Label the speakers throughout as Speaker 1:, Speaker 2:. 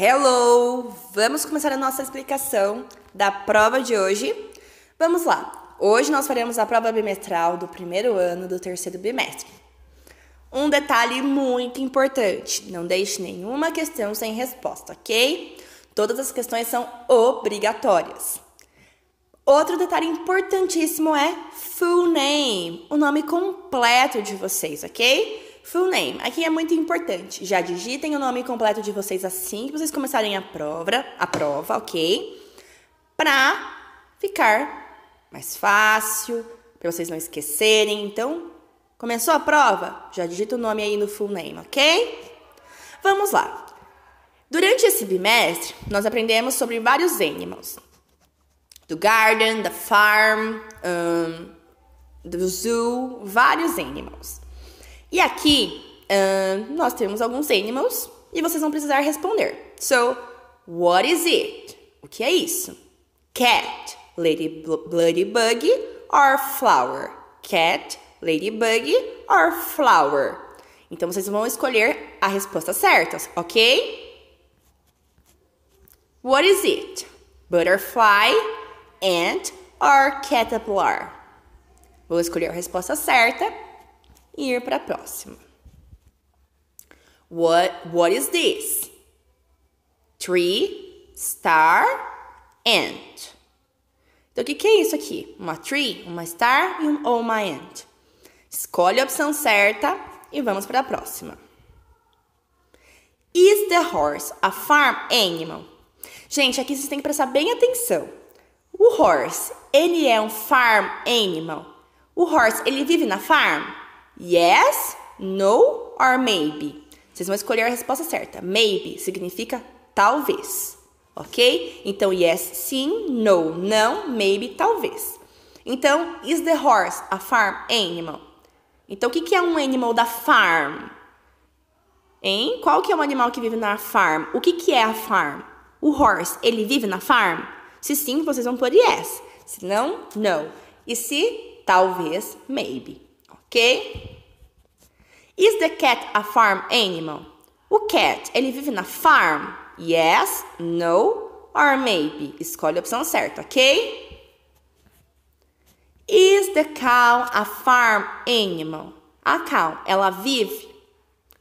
Speaker 1: Hello! Vamos começar a nossa explicação da prova de hoje. Vamos lá! Hoje nós faremos a prova bimestral do primeiro ano do terceiro bimestre. Um detalhe muito importante: não deixe nenhuma questão sem resposta, ok? Todas as questões são obrigatórias. Outro detalhe importantíssimo é full name, o nome completo de vocês, ok? Full name. Aqui é muito importante. Já digitem o nome completo de vocês assim que vocês começarem a prova, a prova, ok? Pra ficar mais fácil, para vocês não esquecerem. Então, começou a prova? Já digita o nome aí no full name, ok? Vamos lá. Durante esse bimestre, nós aprendemos sobre vários animals. Do garden, da farm, um, do zoo, vários animals. E aqui uh, nós temos alguns animals e vocês vão precisar responder. So, what is it? O que é isso? Cat, lady bloodybug or flower? Cat, ladybug or flower? Então vocês vão escolher a resposta certa, ok? What is it? Butterfly, ant or caterpillar? Vou escolher a resposta certa e ir para a próxima. What, what is this? Tree, star, ant. Então, o que, que é isso aqui? Uma tree, uma star um, ou uma ant? Escolhe a opção certa e vamos para a próxima. Is the horse a farm animal? Gente, aqui vocês têm que prestar bem atenção. O horse, ele é um farm animal? O horse, ele vive na farm? yes, no or maybe. Vocês vão escolher a resposta certa. Maybe significa talvez, ok? Então, yes, sim, no, não, maybe, talvez. Então, is the horse a farm animal? Então, o que, que é um animal da farm? Hein? Qual que é o um animal que vive na farm? O que, que é a farm? O horse, ele vive na farm? Se sim, vocês vão pôr yes. Se não, no. E se talvez, maybe. Ok? Is the cat a farm animal? O cat, ele vive na farm? Yes, no or maybe. Escolhe a opção certa, ok? Is the cow a farm animal? A cow, ela vive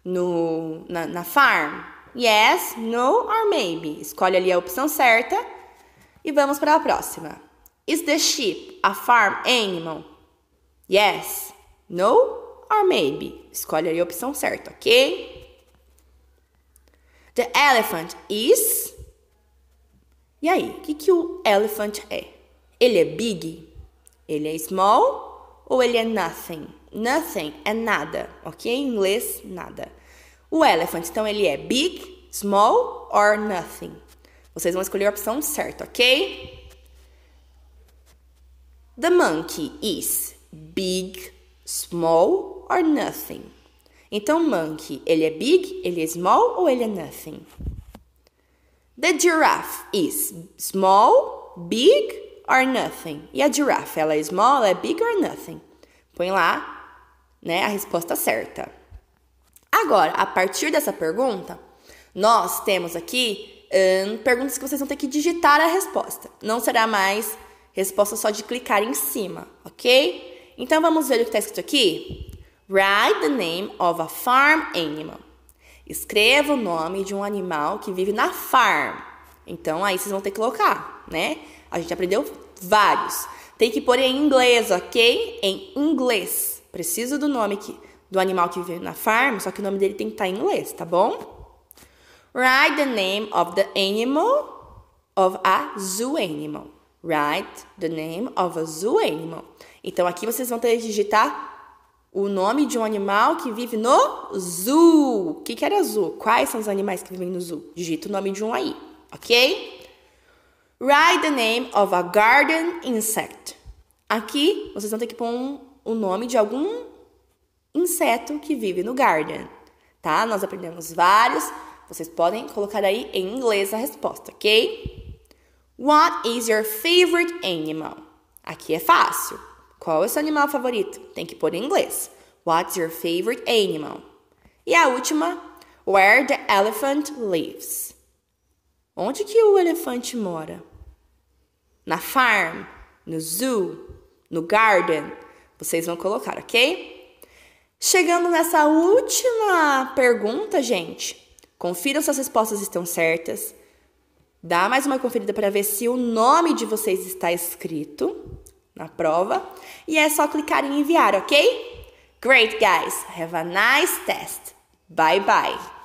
Speaker 1: no, na, na farm? Yes, no or maybe. Escolhe ali a opção certa e vamos para a próxima. Is the sheep a farm animal? Yes, no or maybe? Escolhe aí a opção certa, ok? The elephant is. E aí, o que, que o elephant é? Ele é big? Ele é small? Ou ele é nothing? Nothing é nada, ok? Em inglês, nada. O elephant, então, ele é big, small or nothing? Vocês vão escolher a opção certa, ok? The monkey is big, small or nothing. Então, monkey, ele é big, ele é small ou ele é nothing? The giraffe is small, big or nothing. E a giraffe, ela é small, ela é big or nothing? Põe lá, né, a resposta certa. Agora, a partir dessa pergunta, nós temos aqui hum, perguntas que vocês vão ter que digitar a resposta. Não será mais resposta só de clicar em cima, ok? Então vamos ver o que está escrito aqui. Write the name of a farm animal. Escreva o nome de um animal que vive na farm. Então aí vocês vão ter que colocar, né? A gente aprendeu vários. Tem que pôr em inglês, ok? Em inglês. Preciso do nome que, do animal que vive na farm, só que o nome dele tem que estar tá em inglês, tá bom? Write the name of the animal of a zoo animal. Write the name of a zoo animal. Então aqui vocês vão ter que digitar o nome de um animal que vive no zoo. O que, que era zoo? Quais são os animais que vivem no zoo? Digita o nome de um aí, ok? Write the name of a garden insect. Aqui vocês vão ter que pôr um, o nome de algum inseto que vive no garden, tá? Nós aprendemos vários. Vocês podem colocar aí em inglês a resposta, ok? What is your favorite animal? Aqui é fácil. Qual é o seu animal favorito? Tem que pôr em inglês. What's your favorite animal? E a última, Where the elephant lives. Onde que o elefante mora? Na farm, no zoo, no garden. Vocês vão colocar, ok? Chegando nessa última pergunta, gente, confiram se as respostas estão certas. Dá mais uma conferida para ver se o nome de vocês está escrito na prova. E é só clicar em enviar, ok? Great, guys! Have a nice test! Bye bye!